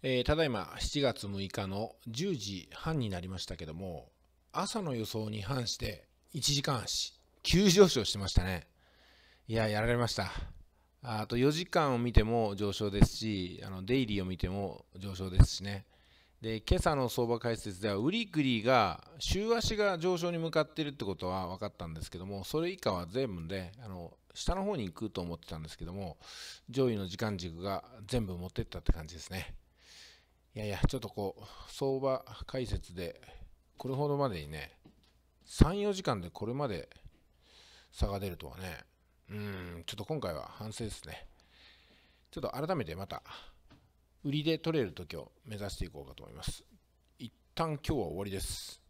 えー、ただいま7月6日の10時半になりましたけども朝の予想に反して1時間足急上昇してましたねいややられましたあと4時間を見ても上昇ですしあのデイリーを見ても上昇ですしねで今朝の相場解説ではウリクリが週足が上昇に向かっているってことは分かったんですけどもそれ以下は全部であの下の方に行くと思ってたんですけども上位の時間軸が全部持ってったって感じですね。いやいや、ちょっとこう、相場解説で、これほどまでにね、3、4時間でこれまで差が出るとはね、うん、ちょっと今回は反省ですね。ちょっと改めてまた、売りで取れる時を目指していこうかと思います。一旦今日は終わりです。